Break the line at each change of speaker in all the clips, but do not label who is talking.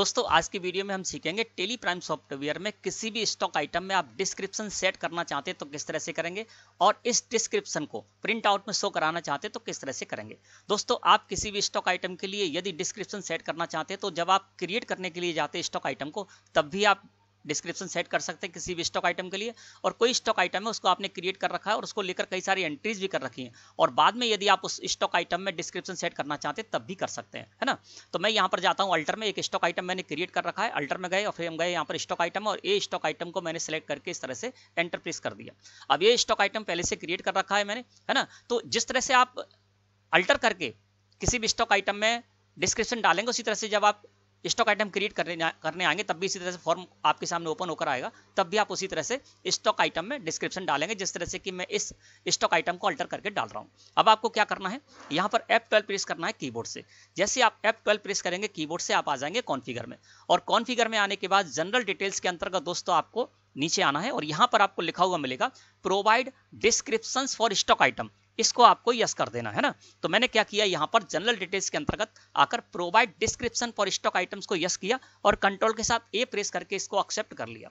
दोस्तों आज की वीडियो में हम सीखेंगे टेली प्राइम सॉफ्टवेयर में किसी भी स्टॉक आइटम में आप डिस्क्रिप्शन सेट करना चाहते हैं तो किस तरह से करेंगे और इस डिस्क्रिप्शन को प्रिंट आउट में शो कराना चाहते हैं तो किस तरह से करेंगे दोस्तों आप किसी भी स्टॉक आइटम के लिए यदि डिस्क्रिप्शन सेट करना चाहते हैं तो जब आप क्रिएट करने के लिए जाते हैं स्टॉक आइटम को तब भी आप डिस्क्रिप्शन सेट कर सकते हैं किसी भी स्टॉक आइटम के लिए और कोई स्टॉक आइटम है उसको आपने क्रिएट कर रखा है और उसको लेकर कई सारी एंट्रीज भी कर रखी हैं और बाद में यदि आप उस स्टॉक आइटम में डिस्क्रिप्शन सेट करना चाहते हैं तब भी कर सकते हैं है ना तो मैं यहाँ पर जाता हूँ अल्टर में एक स्टॉक आइटम मैंने क्रिएट कर रखा है अल्टर में गए और फिर हम गए यहाँ पर स्टॉक आइटम और ए स्टॉक आइटम को मैंने सेलेक्ट करके इस तरह से एंटरप्रेस कर दिया अब ये स्टॉक आइटम पहले से क्रिएट कर रखा है मैंने है ना तो जिस तरह से आप अल्टर करके किसी भी स्टॉक आइटम में डिस्क्रिप्शन डालेंगे उसी तरह से जब आप स्टॉक आइटम क्रिएट करने करने आएंगे तब भी इसी तरह से फॉर्म आपके सामने ओपन होकर आएगा तब भी आप उसी तरह से स्टॉक आइटम में डिस्क्रिप्शन डालेंगे जिस तरह से कि मैं इस स्टॉक आइटम को अल्टर करके डाल रहा हूं अब आपको क्या करना है यहां पर एप ट्वेल्व प्रेस करना है कीबोर्ड से जैसे आप एप ट्वेल्व प्रेस करेंगे कीबोर्ड से आप आ जाएंगे कॉन्फिगर में और कॉन्फिगर में आने के बाद जनरल डिटेल्स के अंतर्गत दोस्तों आपको नीचे आना है और यहाँ पर आपको लिखा हुआ मिलेगा provide description for stock item इसको आपको यस कर देना है ना तो मैंने क्या किया यहाँ पर जनरल डिटेल्स के अंतर्गत आकर provide description for stock items को यस किया और कंट्रोल के साथ ए प्रेस करके इसको एक्सेप्ट कर लिया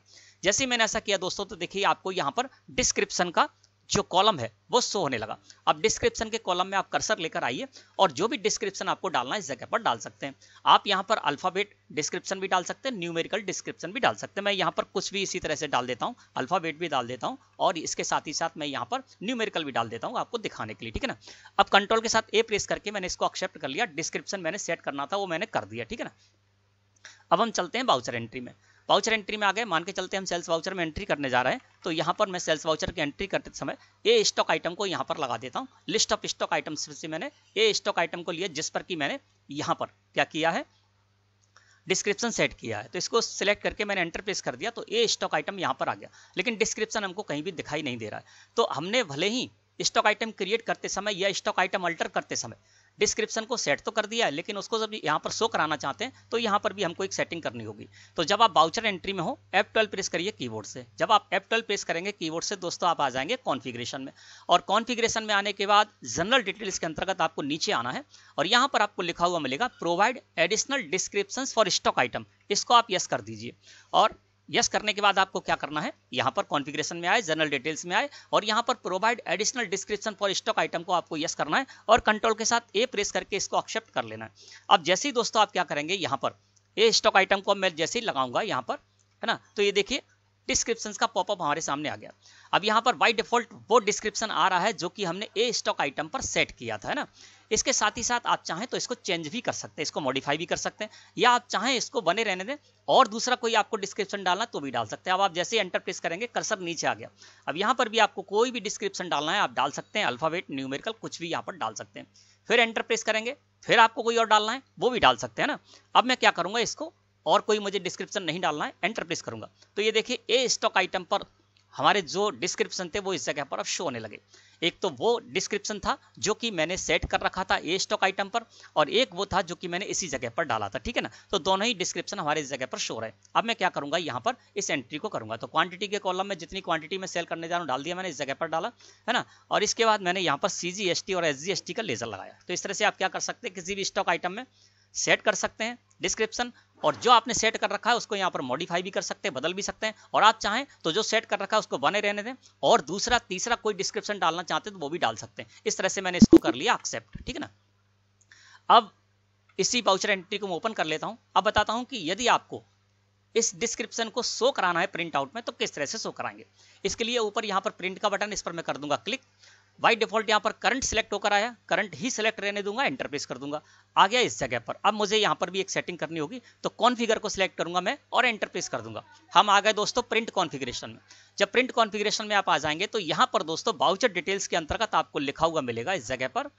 जैसे मैंने ऐसा किया दोस्तों तो देखिए आपको यहाँ पर डिस्क्रिप्शन का जो कॉलम है वो शो होने लगा अब डिस्क्रिप्शन के कॉलम में आप कर्सर लेकर आइए और जो भी डिस्क्रिप्शन आपको डालना है इस जगह पर डाल सकते हैं आप यहाँ पर अल्फाबेट डिस्क्रिप्शन भी डाल सकते हैं न्यूमेरिकल डिस्क्रिप्शन भी डाल सकते हैं मैं यहाँ पर कुछ भी इसी तरह से डाल देता हूँ अल्फाबेट भी डाल देता हूँ और इसके साथ ही साथ मैं यहाँ पर न्यूमेरिकल भी डाल देता हूँ आपको दिखाने के लिए ठीक है ना अब कंट्रोल के साथ ए प्रेस करके मैंने इसको एक्सेप्ट कर लिया डिस्क्रिप्शन मैंने सेट करना था वो मैंने कर दिया ठीक है ना अब हम चलते हैं बाउचर एंट्री में वाउचर एंट्री में आ गए मान के चलते हम सेल्स वाउचर में एंट्री करने जा रहे हैं तो यहाँ पर मैं सेल्स वाउचर की एंट्री करते समय ये स्टॉक आइटम को यहाँ पर लगा देता हूँ लिस्ट ऑफ स्टॉक आइटम्स से मैंने ये स्टॉक आइटम को लिया जिस पर कि मैंने यहाँ पर क्या किया है डिस्क्रिप्शन सेट किया है तो इसको सिलेक्ट करके मैंने एंटरप्रेस कर दिया तो ये स्टॉक आइटम यहाँ पर आ गया लेकिन डिस्क्रिप्शन हमको कहीं भी दिखाई नहीं दे रहा है तो हमने भले ही स्टॉक आइटम क्रिएट करते समय या स्टॉक आइटम अल्टर करते समय डिस्क्रिप्शन को सेट तो कर दिया है लेकिन उसको जब यहाँ पर शो कराना चाहते हैं तो यहाँ पर भी हमको एक सेटिंग करनी होगी तो जब आप बाउचर एंट्री में हो F12 ट्वेल्व प्रेस करिए कीबोर्ड से जब आप F12 ट्वेल्व प्रेस करेंगे कीबोर्ड से दोस्तों आप आ जाएंगे कॉन्फिग्रेशन में और कॉन्फिग्रेशन में आने के बाद जनरल डिटेल्स के अंतर्गत आपको नीचे आना है और यहाँ पर आपको लिखा हुआ मिलेगा provide additional description for stock item इसको आप यस कर दीजिए और यस करने के बाद आपको क्या करना है यहाँ पर कॉन्फ़िगरेशन में आए जनरल डिटेल्स में आए और यहाँ पर provide additional description for stock item को आपको यस करना है और कंट्रोल के साथ ए प्रेस करके इसको एक्सेप्ट कर लेना है अब जैसे ही दोस्तों आप क्या करेंगे यहाँ पर ए स्टॉक आइटम को मैं जैसे ही लगाऊंगा यहाँ पर है ना तो ये देखिए डिस्क्रिप्शन का पॉपअप हमारे सामने आ गया अब यहाँ पर बाई डिफॉल्ट वो डिस्क्रिप्शन आ रहा है जो कि हमने ए स्टॉक आइटम पर सेट किया था है ना इसके साथ ही साथ आप चाहें तो इसको चेंज भी कर सकते हैं इसको मॉडिफाई भी कर सकते हैं या आप चाहें इसको बने रहने दें और दूसरा कोई आपको डिस्क्रिप्शन डालना तो भी डाल सकते हैं अब आप जैसे एंटर प्रेस करेंगे कर्सर नीचे आ गया अब यहाँ पर भी आपको कोई भी डिस्क्रिप्शन डालना है आप डाल सकते हैं अल्फाबेट न्यूमेरिकल कुछ भी यहाँ पर डाल सकते हैं फिर एंटर प्रेस करेंगे फिर आपको कोई और डालना है वो भी डाल सकते हैं ना अब मैं क्या करूँगा इसको और कोई मुझे डिस्क्रिप्शन नहीं डालना है एंटर प्रेस करूंगा तो ये देखिए ए स्टॉक आइटम पर हमारे जो डिस्क्रिप्शन थे वो इस जगह पर अब शो होने लगे एक तो वो डिस्क्रिप्शन था जो कि मैंने सेट कर रखा था ए स्टॉक आइटम पर और एक वो था जो कि मैंने इसी जगह पर डाला था ठीक है ना तो दोनों ही डिस्क्रिप्शन हमारे इस जगह पर शो रहे अब मैं क्या करूंगा यहाँ पर इस एंट्री को करूंगा तो क्वांटिटी के कॉलम में जितनी क्वांटिटी में सेल करने जा रहा डाल दिया मैंने इस जगह पर डाला है ना और इसके बाद मैंने यहाँ पर सी और एस का लेजर लगाया तो इस तरह से आप क्या कर सकते हैं किसी भी स्टॉक आइटम में सेट कर सकते हैं डिस्क्रिप्शन और जो आपने सेट कर रखा है उसको यहाँ पर मॉडिफाई भी कर सकते हैं बदल भी सकते हैं और आप चाहें तो जो सेट कर रखा है उसको बने रहने दें और दूसरा तीसरा कोई डिस्क्रिप्शन डालना चाहते हैं तो वो भी डाल सकते हैं इस तरह से मैंने इसको कर लिया एक्सेप्ट ठीक है ना अब इसी पाउचर एंट्री को मैं ओपन कर लेता हूँ अब बताता हूँ कि यदि आपको इस डिस्क्रिप्शन को शो कराना है प्रिंट आउट में तो किस तरह से शो कराएंगे इसके लिए ऊपर यहाँ पर प्रिंट का बटन इस पर मैं कर दूंगा क्लिक बाई डिफॉल्ट यहाँ पर करंट सिलेक्ट होकर आया करंट ही सिलेक्ट रहने दूंगा एंटरप्रेस कर दूंगा आ गया इस जगह पर अब मुझे यहाँ पर भी एक सेटिंग करनी होगी तो कॉन्फिगर को सिलेक्ट करूंगा मैं और एंटरप्रेस कर दूंगा हम आ गए दोस्तों प्रिंट कॉन्फिग्रेशन में जब प्रिंट कॉन्फिग्रेशन में आप आ जाएंगे तो यहाँ पर दोस्तों बाउचर डिटेल्स के अंतर्गत आपको लिखा हुआ मिलेगा इस जगह पर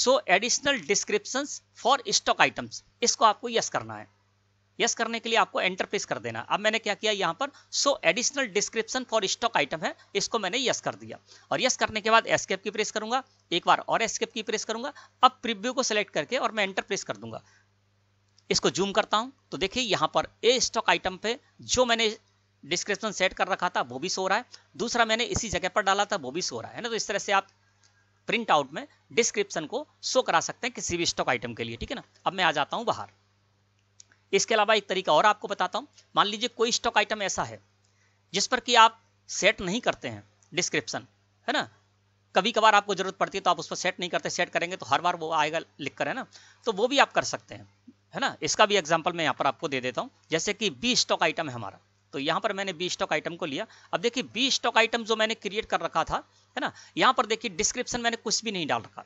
so additional description for stock items इसको आपको यस करना है यस करने के लिए आपको एंटर प्रेस कर देना अब मैंने क्या किया यहाँ पर so additional description for stock item है इसको मैंने यस कर दिया और यस करने के बाद एस्केप की प्रेस करूंगा एक बार और एस्केप की प्रेस करूंगा अब प्रिव्यू को सिलेक्ट करके और मैं एंटर प्रेस कर दूंगा इसको जूम करता हूं तो देखिए यहाँ पर ए स्टॉक आइटम पे जो मैंने डिस्क्रिप्शन सेट कर रखा था वो भी सो रहा है दूसरा मैंने इसी जगह पर डाला था वो भी सो रहा है ना तो इस तरह से आप प्रिंट आउट में डिस्क्रिप्शन को शो करा सकते हैं किसी भी स्टॉक आइटम के लिए ठीक है ना अब मैं आ जाता हूं बाहर इसके अलावा एक तरीका और आपको बताता हूँ मान लीजिए कोई स्टॉक आइटम ऐसा है जिस पर कि आप सेट नहीं करते हैं डिस्क्रिप्शन है ना कभी कभार आपको जरूरत पड़ती है तो आप उस पर सेट नहीं करते सेट करेंगे तो हर बार वो आएगा लिख कर है ना तो वो भी आप कर सकते हैं है ना इसका भी एग्जाम्पल मैं यहाँ पर आपको दे देता हूँ जैसे कि बी स्टॉक आइटम है हमारा तो यहाँ पर मैंने बी स्टॉक आइटम को लिया अब देखिए बी स्टॉक आइटम जो मैंने क्रिएट कर रखा था है ना यहाँ पर देखिए डिस्क्रिप्शन मैंने कुछ भी नहीं डाल रखा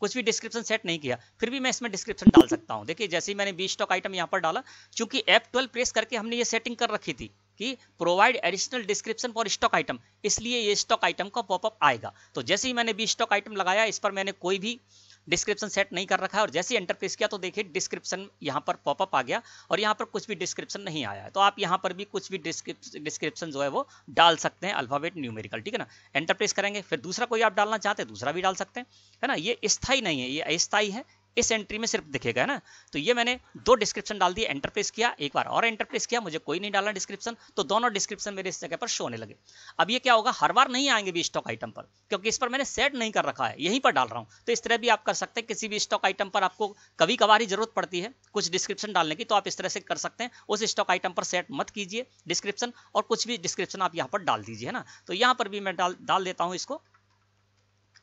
कुछ भी डिस्क्रिप्शन सेट नहीं किया फिर भी मैं इसमें डिस्क्रिप्शन डाल सकता हूँ देखिए जैसे ही मैंने बी स्टॉक आइटम यहाँ पर डाला चूंकि एप ट्वेल्व प्रेस करके हमने ये सेटिंग कर रखी थी कि provide additional description for stock item इसलिए ये स्टॉक आइटम का पॉपअप आएगा तो जैसे ही मैंने बी स्टॉक आइटम लगाया इस पर मैंने कोई भी डिस्क्रिप्शन सेट नहीं कर रखा है और जैसे ही एंटर प्रेस किया तो देखिए डिस्क्रिप्शन यहाँ पर पॉपअप आ गया और यहाँ पर कुछ भी डिस्क्रिप्शन नहीं आया है तो आप यहाँ पर भी कुछ भी डिस्क्रिप्शन जो है वो डाल सकते हैं अल्फाबेट न्यूमेरिकल ठीक है ना एंटर प्रेस करेंगे फिर दूसरा कोई आप डालना चाहते हैं दूसरा भी डाल सकते हैं है ना ये स्थायी नहीं है ये अस्थाई है इस एंट्री में सिर्फ दिखेगा है ना तो ये मैंने दो डिस्क्रिप्शन डाल दिया एंटरप्रेस किया एक बार और एंटरप्रेस किया मुझे कोई नहीं डाला डिस्क्रिप्शन तो दोनों डिस्क्रिप्शन मेरे इस जगह पर शो होने लगे अब ये क्या होगा हर बार नहीं आएंगे भी स्टॉक आइटम पर क्योंकि इस पर मैंने सेट नहीं कर रखा है यहीं पर डाल रहा हूँ तो इस तरह भी आप कर सकते हैं किसी भी स्टॉक आइटम पर आपको कभी कभार ही जरूरत पड़ती है कुछ डिस्क्रिप्शन डालने की तो आप इस तरह से कर सकते हैं उस स्टॉक आइटम पर सेट मत कीजिए डिस्क्रिप्शन और कुछ भी डिस्क्रिप्शन आप यहाँ पर डाल दीजिए है ना तो यहाँ पर भी मैं डाल डाल देता हूँ इसको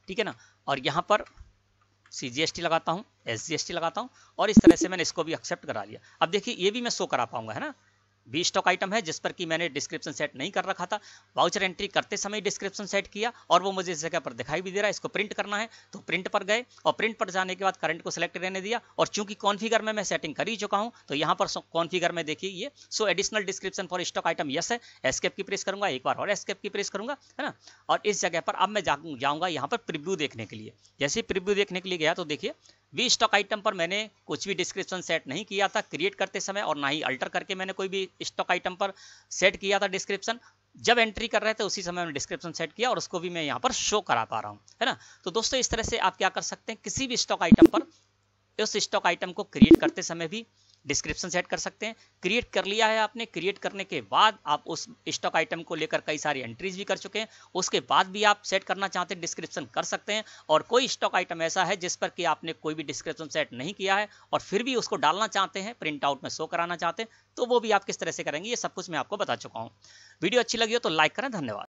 ठीक है ना और यहाँ पर सी लगाता हूँ एस जी लगाता हूँ और इस तरह से मैंने इसको भी एक्सेप्ट करा लिया अब देखिए ये भी मैं शो करा पाऊंगा है ना बी स्टॉक आइटम है जिस पर कि मैंने डिस्क्रिप्शन सेट नहीं कर रखा था वाउचर एंट्री करते समय डिस्क्रिप्शन सेट किया और वो मुझे इस जगह पर दिखाई भी दे रहा है इसको प्रिंट करना है तो प्रिंट पर गए और प्रिंट पर जाने के बाद करंट को सिलेक्ट रहने दिया और चूंकि कॉन्फिगर में मैं सेटिंग कर ही चुका हूं तो यहाँ पर कॉन्फिगर में देखिए ये so additional description for stock item yes है एस्केप की प्रेस करूंगा एक बार और एस्केप की प्रेस करूंगा है ना और इस जगह पर अब मैं जाऊंगा यहाँ पर प्रिव्यू देखने के लिए जैसे प्रिव्यू देखने के लिए गया तो देखिए वी स्टॉक आइटम पर मैंने कुछ भी डिस्क्रिप्शन सेट नहीं किया था क्रिएट करते समय और ना ही अल्टर करके मैंने कोई भी स्टॉक आइटम पर सेट किया था डिस्क्रिप्शन जब एंट्री कर रहे थे उसी समय मैंने डिस्क्रिप्शन सेट किया और उसको भी मैं यहाँ पर शो करा पा रहा हूँ है ना तो दोस्तों इस तरह से आप क्या कर सकते हैं किसी भी स्टॉक आइटम पर उस स्टॉक आइटम को क्रिएट करते समय भी डिस्क्रिप्शन सेट कर सकते हैं क्रिएट कर लिया है आपने क्रिएट करने के बाद आप उस स्टॉक आइटम को लेकर कई सारी एंट्रीज भी कर चुके हैं उसके बाद भी आप सेट करना चाहते हैं डिस्क्रिप्शन कर सकते हैं और कोई स्टॉक आइटम ऐसा है जिस पर कि आपने कोई भी डिस्क्रिप्शन सेट नहीं किया है और फिर भी उसको डालना चाहते हैं प्रिंट आउट में शो कराना चाहते हैं तो वो भी आप किस तरह से करेंगे ये सब कुछ मैं आपको बता चुका हूँ वीडियो अच्छी लगी हो तो लाइक करें धन्यवाद